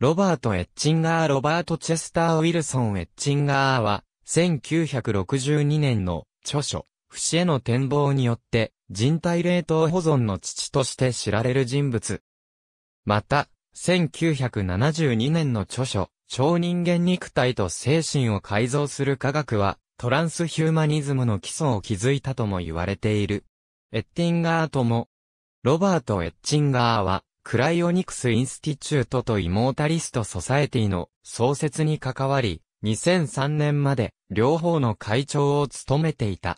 ロバート・エッチンガー・ロバート・チェスター・ウィルソン・エッチンガーは、1962年の著書、不死への展望によって、人体冷凍保存の父として知られる人物。また、1972年の著書、超人間肉体と精神を改造する科学は、トランスヒューマニズムの基礎を築いたとも言われている。エッティンガーとも、ロバート・エッチンガーは、クライオニクス・インスティチュートとイモータリスト・ソサエティの創設に関わり、2003年まで両方の会長を務めていた。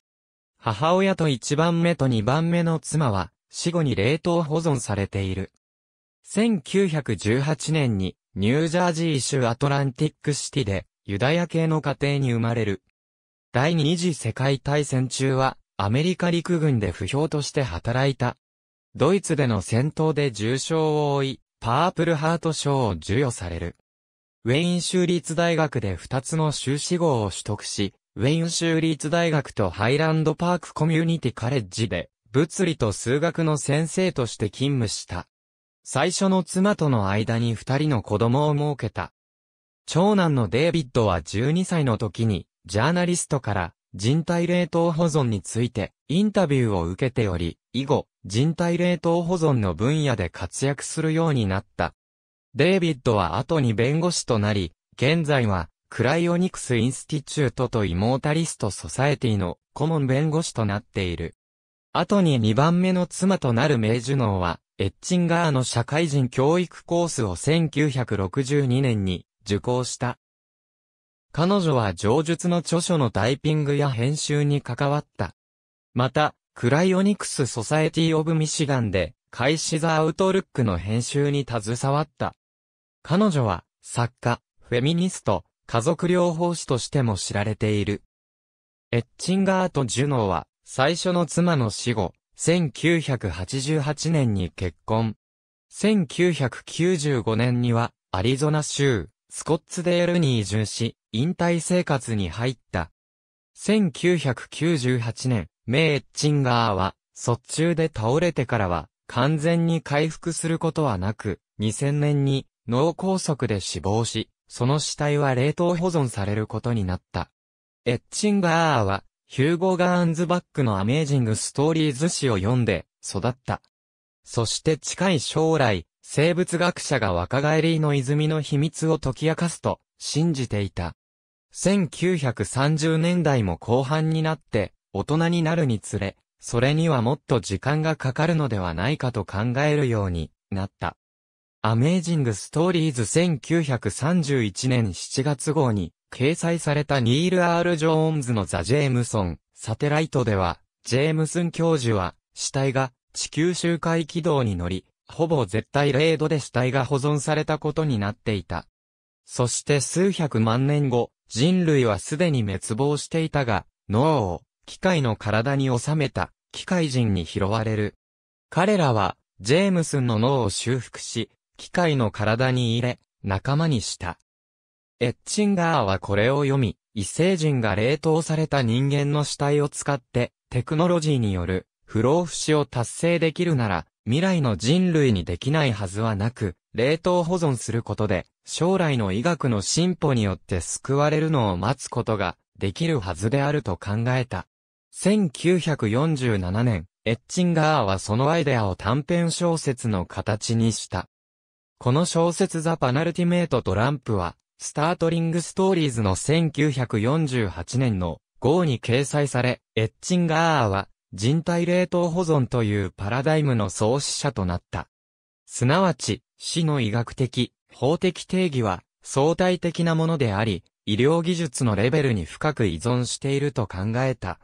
母親と1番目と2番目の妻は死後に冷凍保存されている。1918年にニュージャージー州アトランティックシティでユダヤ系の家庭に生まれる。第二次世界大戦中はアメリカ陸軍で不評として働いたドイツでの戦闘で重傷を負い、パープルハート賞を授与される。ウェイン州立大学で2つの修士号を取得し、ウェイン州立大学とハイランドパークコミュニティカレッジで、物理と数学の先生として勤務した。最初の妻との間に2人の子供を設けた。長男のデイビッドは12歳の時に、ジャーナリストから人体冷凍保存についてインタビューを受けており、以後、人体冷凍保存の分野で活躍するようになった。デイビッドは後に弁護士となり、現在は、クライオニクス・インスティチュートとイモータリスト・ソサエティの顧問弁護士となっている。後に2番目の妻となる名ジュノーは、エッチンガーの社会人教育コースを1962年に受講した。彼女は上述の著書のタイピングや編集に関わった。また、クライオニクス・ソサエティ・オブ・ミシガンで、カイシザ・アウトルックの編集に携わった。彼女は、作家、フェミニスト、家族療法士としても知られている。エッチンガーとジュノーは、最初の妻の死後、1988年に結婚。1995年には、アリゾナ州、スコッツデールに移住し、引退生活に入った。1998年、メイ・エッチンガーは、卒中で倒れてからは、完全に回復することはなく、2000年に脳梗塞で死亡し、その死体は冷凍保存されることになった。エッチンガーは、ヒューゴ・ガーンズバックのアメージング・ストーリーズ誌を読んで育った。そして近い将来、生物学者が若返りの泉の秘密を解き明かすと信じていた。1930年代も後半になって、大人になるにつれ、それにはもっと時間がかかるのではないかと考えるようになった。アメージングストーリーズ1931年7月号に掲載されたニール・アール・ジョーンズのザ・ジェームソン、サテライトでは、ジェームスン教授は、死体が地球周回軌道に乗り、ほぼ絶対零度で死体が保存されたことになっていた。そして数百万年後、人類はすでに滅亡していたが、脳を機械の体に収めた、機械人に拾われる。彼らは、ジェームスンの脳を修復し、機械の体に入れ、仲間にした。エッチンガーはこれを読み、異星人が冷凍された人間の死体を使って、テクノロジーによる不老不死を達成できるなら、未来の人類にできないはずはなく、冷凍保存することで、将来の医学の進歩によって救われるのを待つことができるはずであると考えた。1947年、エッチンガーはそのアイデアを短編小説の形にした。この小説ザ・パナルティメイト・トランプは、スタートリング・ストーリーズの1948年の号に掲載され、エッチンガーは人体冷凍保存というパラダイムの創始者となった。すなわち、死の医学的、法的定義は相対的なものであり、医療技術のレベルに深く依存していると考えた。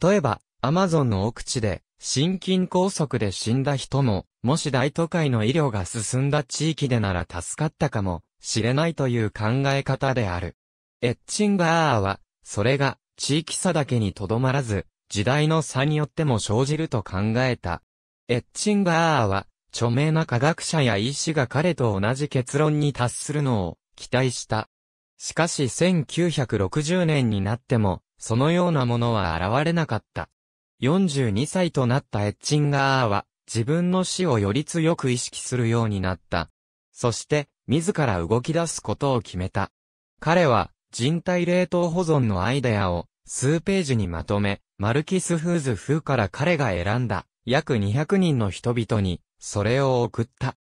例えば、アマゾンの奥地で、心筋梗塞で死んだ人も、もし大都会の医療が進んだ地域でなら助かったかもしれないという考え方である。エッチンバーは、それが地域差だけにとどまらず、時代の差によっても生じると考えた。エッチンバーは、著名な科学者や医師が彼と同じ結論に達するのを期待した。しかし1960年になっても、そのようなものは現れなかった。42歳となったエッチンガーは、自分の死をより強く意識するようになった。そして、自ら動き出すことを決めた。彼は、人体冷凍保存のアイデアを、数ページにまとめ、マルキス・フーズ風から彼が選んだ、約200人の人々に、それを送った。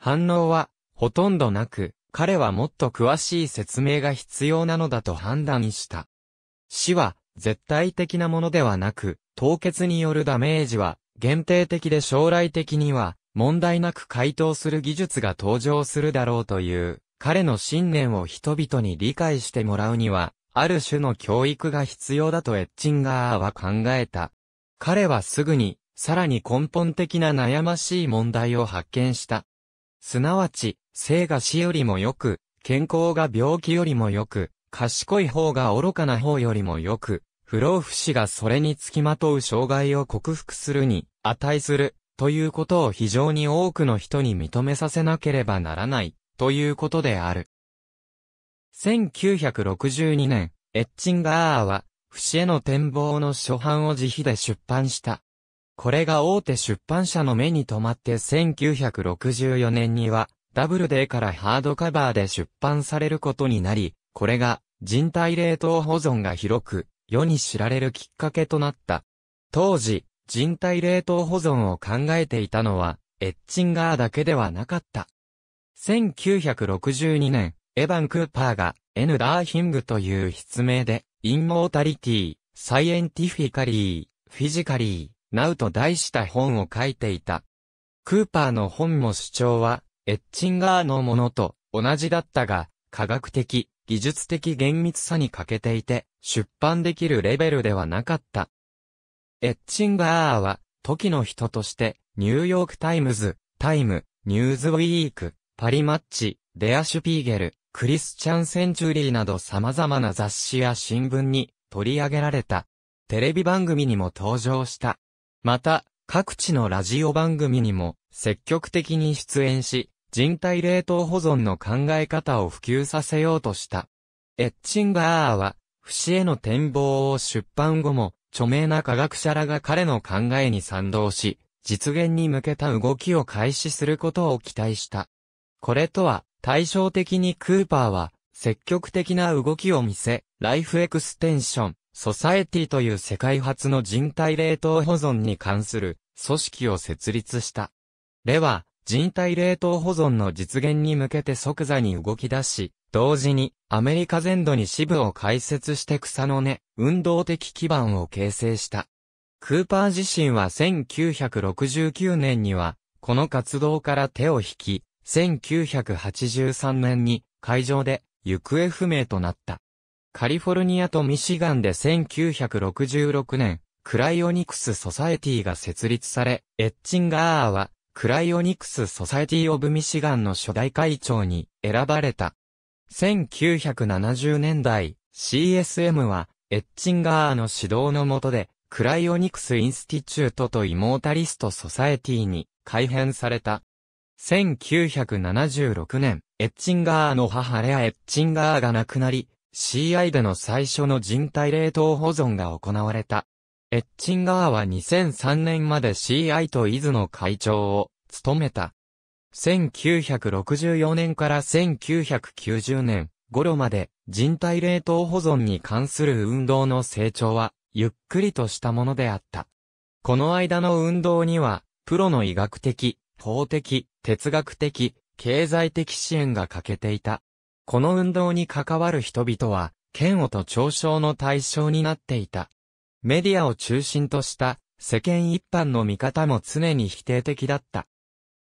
反応は、ほとんどなく、彼はもっと詳しい説明が必要なのだと判断した。死は絶対的なものではなく、凍結によるダメージは限定的で将来的には問題なく回答する技術が登場するだろうという彼の信念を人々に理解してもらうには、ある種の教育が必要だとエッチンガーは考えた。彼はすぐに、さらに根本的な悩ましい問題を発見した。すなわち、生が死よりもよく、健康が病気よりもよく、賢い方が愚かな方よりもよく、不老不死がそれにつきまとう障害を克服するに値する、ということを非常に多くの人に認めさせなければならない、ということである。1962年、エッチンガーは、不死への展望の初版を自費で出版した。これが大手出版社の目に留まって1964年には、ダブルデーからハードカバーで出版されることになり、これが人体冷凍保存が広く、世に知られるきっかけとなった。当時、人体冷凍保存を考えていたのは、エッチンガーだけではなかった。1962年、エヴァン・クーパーが、エヌ・ダーヒングという筆名で、インモータリティ、サイエンティフィカリー、フィジカリー、ナウと題した本を書いていた。クーパーの本も主張は、エッチンガーのものと同じだったが、科学的、技術的厳密さに欠けていて、出版できるレベルではなかった。エッチンガーは、時の人として、ニューヨークタイムズ、タイム、ニューズウィーク、パリマッチ、デアシュピーゲル、クリスチャンセンチュリーなど様々な雑誌や新聞に取り上げられた。テレビ番組にも登場した。また、各地のラジオ番組にも積極的に出演し、人体冷凍保存の考え方を普及させようとした。エッチンガーは、節への展望を出版後も、著名な科学者らが彼の考えに賛同し、実現に向けた動きを開始することを期待した。これとは、対照的にクーパーは、積極的な動きを見せ、ライフエクステンション、ソサエティという世界初の人体冷凍保存に関する組織を設立した。レは、人体冷凍保存の実現に向けて即座に動き出し、同時にアメリカ全土に支部を開設して草の根、運動的基盤を形成した。クーパー自身は1969年には、この活動から手を引き、1983年に会場で行方不明となった。カリフォルニアとミシガンで1966年、クライオニクスソサエティが設立され、エッチンガーはクライオニクス・ソサエティ・オブ・ミシガンの初代会長に選ばれた。1970年代、CSM は、エッチンガーの指導の下で、クライオニクス・インスティチュートとイモータリスト・ソサエティに改編された。1976年、エッチンガーの母レア・エッチンガーが亡くなり、CI での最初の人体冷凍保存が行われた。エッチンガーは2003年まで CI とイズの会長を務めた。1964年から1990年頃まで人体冷凍保存に関する運動の成長はゆっくりとしたものであった。この間の運動にはプロの医学的、法的、哲学的、経済的支援が欠けていた。この運動に関わる人々は、嫌悪と嘲笑の対象になっていた。メディアを中心とした世間一般の見方も常に否定的だった。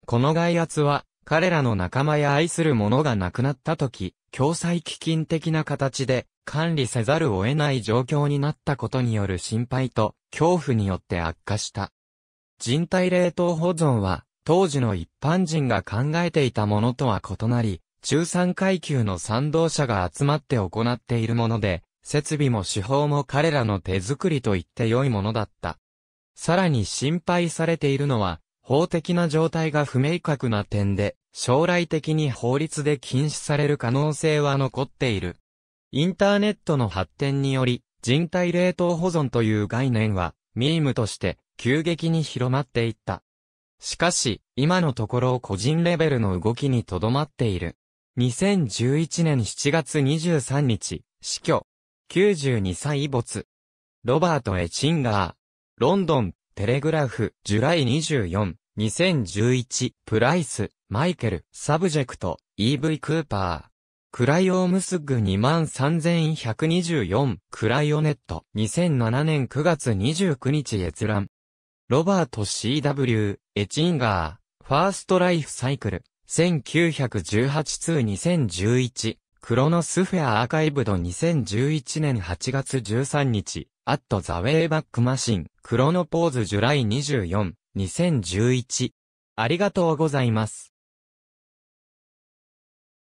この外圧は、彼らの仲間や愛する者が亡くなった時、共済基金的な形で管理せざるを得ない状況になったことによる心配と恐怖によって悪化した。人体冷凍保存は、当時の一般人が考えていたものとは異なり、中産階級の賛同者が集まって行っているもので、設備も手法も彼らの手作りと言って良いものだった。さらに心配されているのは、法的な状態が不明確な点で、将来的に法律で禁止される可能性は残っている。インターネットの発展により、人体冷凍保存という概念は、ミームとして急激に広まっていった。しかし、今のところ個人レベルの動きにとどまっている。2011年7月23日、死去、92歳没。ロバート・エチンガー。ロンドン、テレグラフ、ジュライ24、2011、プライス、マイケル、サブジェクト、EV クーパー。クライオームスグ23124、クライオネット、2007年9月29日閲覧。ロバート CW、エチンガー、ファーストライフサイクル、1918-2011。クロノスフェアアーカイブド2011年8月13日、アットザウェイバックマシン、クロノポーズジュライ24、2011。ありがとうございます。